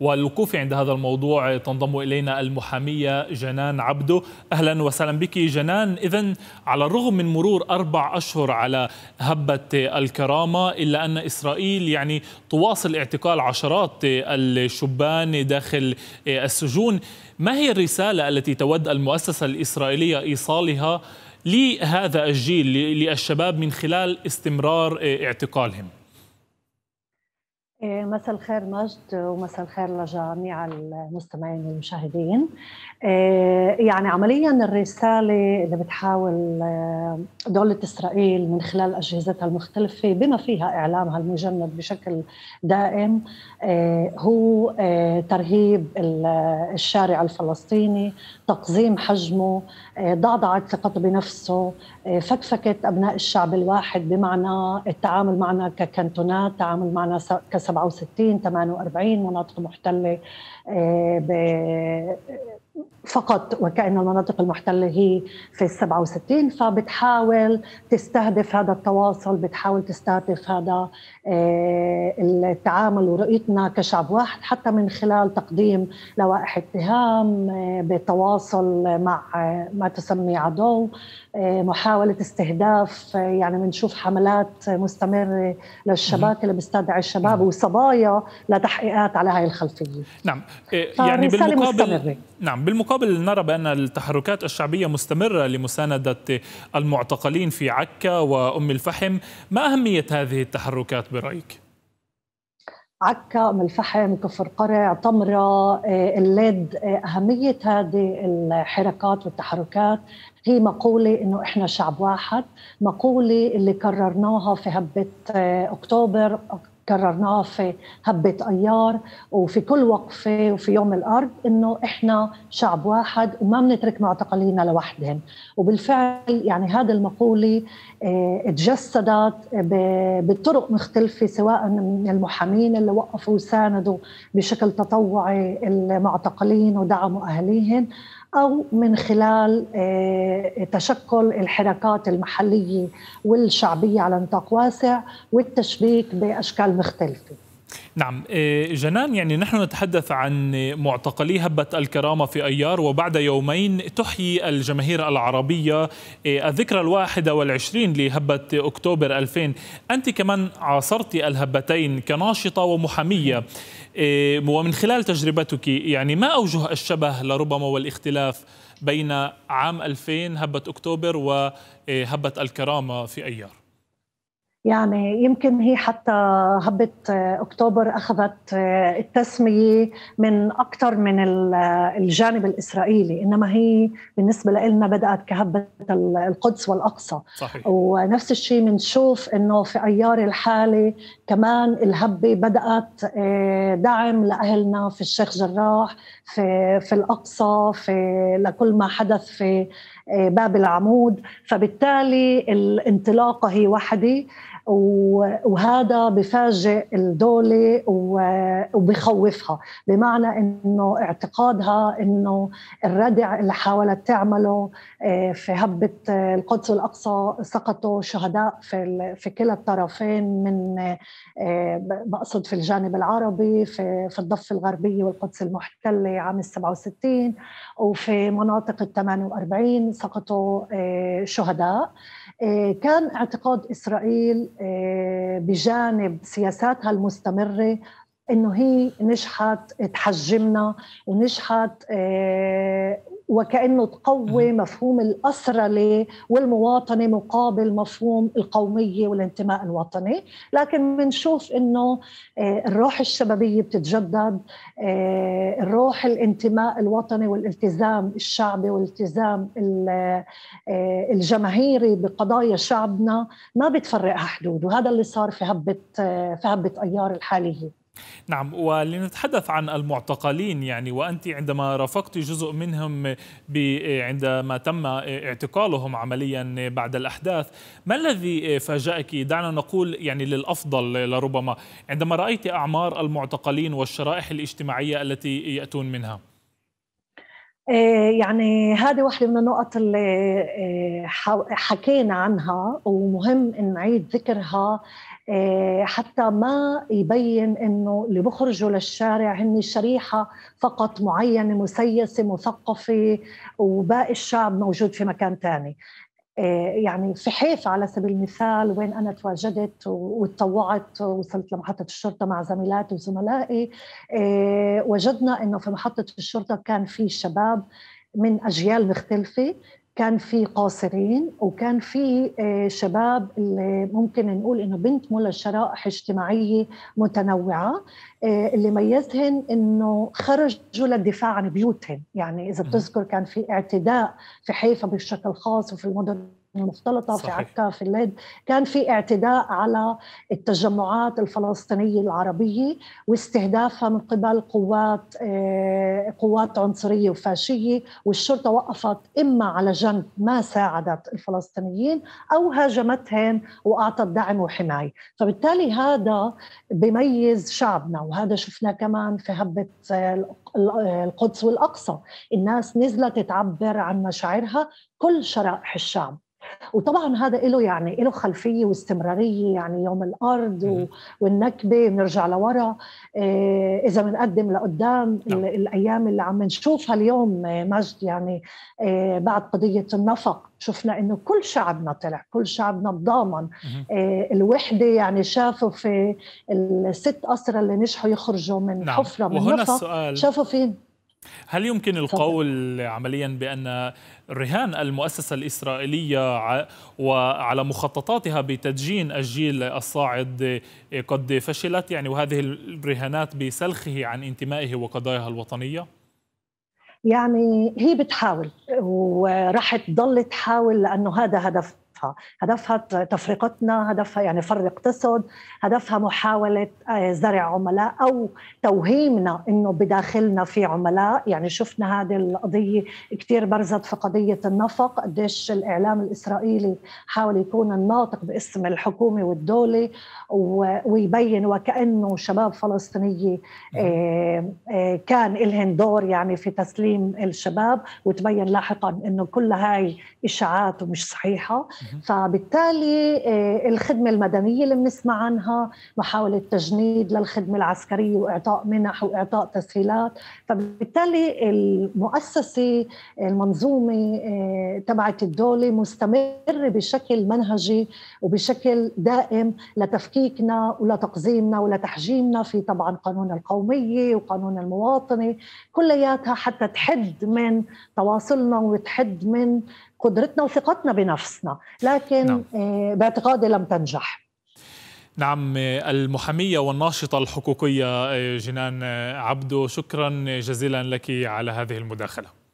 والوقوف عند هذا الموضوع تنضم إلينا المحامية جنان عبده أهلا وسهلا بك جنان إذا على الرغم من مرور أربع أشهر على هبة الكرامة إلا أن إسرائيل يعني تواصل اعتقال عشرات الشبان داخل السجون ما هي الرسالة التي تود المؤسسة الإسرائيلية إيصالها لهذا الجيل للشباب من خلال استمرار اعتقالهم إيه، مساء الخير مجد ومساء الخير لجميع المستمعين والمشاهدين إيه، يعني عمليا الرسالة اللي بتحاول آه، دولة إسرائيل من خلال أجهزتها المختلفة بما فيها إعلامها المجند بشكل دائم إيه، هو ترهيب الشارع الفلسطيني تقزيم حجمه ضعضعه ثقته بنفسه فكفكة أبناء الشعب الواحد بمعنى التعامل معنا ككنتونات تعامل معنا كس 67 48 مناطق محتله آه، فقط وكأن المناطق المحتلة هي في السبعة وستين فبتحاول تستهدف هذا التواصل بتحاول تستهدف هذا آه، التعامل ورؤيتنا كشعب واحد حتى من خلال تقديم لوائح اتهام آه، بالتواصل مع آه، ما تسمي عدو محاولة استهداف يعني بنشوف حملات مستمرة للشباك اللي بيستدعي الشباب وصبايا لتحقيقات على هاي الخلفية نعم يعني بالمقابل مستمرة. نعم بالمقابل نرى بأن التحركات الشعبية مستمرة لمساندة المعتقلين في عكا وأم الفحم ما أهمية هذه التحركات برأيك؟ عكا ام الفحم كفر قرع طمره آه، اللد آه، اهميه هذه الحركات والتحركات هي مقوله انه احنا شعب واحد مقوله اللي كررناها في هبه آه، اكتوبر كررناه في هبة أيار وفي كل وقفة وفي يوم الأرض إنه إحنا شعب واحد وما بنترك معتقلينا لوحدهم وبالفعل يعني هذا المقولة آه، تجسدت بطرق مختلفة سواء من المحامين اللي وقفوا وساندوا بشكل تطوعي المعتقلين ودعموا أهليهم او من خلال آه، تشكل الحركات المحليه والشعبيه على نطاق واسع والتشبيك باشكال مختلفه. نعم آه، جنان يعني نحن نتحدث عن معتقلي هبة الكرامة في أيار وبعد يومين تحيي الجماهير العربية آه، الذكرى الواحدة والعشرين لهبة أكتوبر 2000 أنت كمان عاصرت الهبتين كناشطة ومحامية إيه، ومن خلال تجربتك يعني ما أوجه الشبه لربما والاختلاف بين عام 2000 هبة أكتوبر وهبة إيه، الكرامة في أيار يعني يمكن هي حتى هبة أكتوبر أخذت إيه، التسمية من أكثر من الجانب الإسرائيلي إنما هي بالنسبة لنا بدأت كهبة القدس والأقصى صحيح. ونفس الشيء بنشوف إنه في أيار الحالي كمان الهبة بدأت آه، دعم لأهلنا في الشيخ جراح في, في الأقصى في لكل ما حدث في آه، باب العمود فبالتالي الانطلاقة هي وحدة وهذا بفاجئ الدولة وبخوفها بمعنى أنه اعتقادها أنه الردع اللي حاولت تعمله آه، في هبة آه، القدس الأقصى سقطوا شهداء في, في كلا الطرفين من آه، بقصد في الجانب العربي في, في الضفة الغربية والقدس المحتلة عام 67 وفي مناطق ال 48 سقطوا شهداء آه، كان اعتقاد اسرائيل آه، بجانب سياساتها المستمره انه هي نجحت تحجمنا ونجحت آه، وكانه تقوي مفهوم الاسرله والمواطنه مقابل مفهوم القوميه والانتماء الوطني، لكن بنشوف انه آه، الروح الشبابيه بتتجدد، آه، الروح الانتماء الوطني والالتزام الشعبي والالتزام آه، الجماهيري بقضايا شعبنا ما بتفرقها حدود، وهذا اللي صار في هبه في هبه ايار الحاليه. نعم ولنتحدث عن المعتقلين يعني وأنت عندما رافقت جزء منهم عندما تم اعتقالهم عمليا بعد الأحداث ما الذي فاجأك دعنا نقول يعني للأفضل لربما عندما رأيت أعمار المعتقلين والشرائح الاجتماعية التي يأتون منها آه، يعني هذه واحدة من النقط اللي آه، حكينا عنها ومهم إن نعيد ذكرها آه، حتى ما يبين انه اللي بخرجوا للشارع هن شريحه فقط معينه مسيسه مثقفه وباقي الشعب موجود في مكان ثاني، آه، يعني في حيفا على سبيل المثال وين انا تواجدت وتطوعت ووصلت لمحطه الشرطه مع زميلاتي وزملائي آه، وجدنا انه في محطه الشرطه كان في شباب من اجيال مختلفه كان في قاصرين وكان في آه، شباب اللي ممكن نقول انه بنتموا لشرائح اجتماعيه متنوعه آه، اللي ميزهن انه خرجوا للدفاع عن بيوتهم، يعني اذا بتذكر كان في اعتداء في حيفا بشكل خاص وفي المدن المختلطه صحيح. في عكا في الليد كان في اعتداء على التجمعات الفلسطينيه العربيه واستهدافها من قبل قوات آه، قوات عنصريه وفاشيه والشرطه وقفت اما على جنب ما ساعدت الفلسطينيين او هاجمتهم واعطت دعم وحمايه فبالتالي هذا بميز شعبنا وهذا شفناه كمان في هبه آه، آه، القدس والاقصى الناس نزلت تعبر عن مشاعرها كل شرائح الشعب وطبعا هذا له يعني له خلفيه واستمراريه يعني يوم الارض والنكبه بنرجع لورا آه، اذا بنقدم لقدام نعم. الايام اللي عم نشوفها اليوم آه، مجد يعني آه، بعد قضيه النفق شفنا انه كل شعبنا طلع كل شعبنا تضامن الوحده يعني شافوا في الست اسرى اللي نجحوا يخرجوا من نعم. حفره من وهنا السؤال شافوا فين هل يمكن القول عمليا بأن رهان المؤسسة الإسرائيلية وعلى مخططاتها بتدجين الجيل الصاعد قد فشلت يعني وهذه الرهانات بسلخه عن انتمائه وقضاياها الوطنية؟ يعني هي بتحاول وراح تضل تحاول لأنه هذا هدف هدفها هدفها تفرقتنا هدفها يعني فرق اقتصاد هدفها محاولة آه، زرع عملاء أو توهيمنا أنه بداخلنا في عملاء يعني شفنا هذه القضية كثير برزت في قضية النفق قديش الإعلام الإسرائيلي حاول يكون الناطق باسم الحكومة والدولة ويبين وكأنه شباب فلسطينية نعم. آه، آه، كان لهم دور يعني في تسليم الشباب وتبين لاحقا أنه كل هاي إشاعات ومش صحيحة فبالتالي آه، الخدمة المدنية اللي بنسمع عنها محاولة تجنيد للخدمة العسكرية وإعطاء منح وإعطاء تسهيلات فبالتالي المؤسسة المنظومة آه، تبعت الدولة مستمرة بشكل منهجي وبشكل دائم لتفكيكنا ولتقزيمنا ولتحجيمنا في طبعا قانون القومية وقانون المواطنة كلياتها حتى تحد من تواصلنا وتحد من قدرتنا وثقتنا بنفسنا لكن نعم. آه، باعتقادي لم تنجح نعم آه، المحامية والناشطة الحقوقية آه، جنان عبدو شكرا جزيلا لك على هذه المداخلة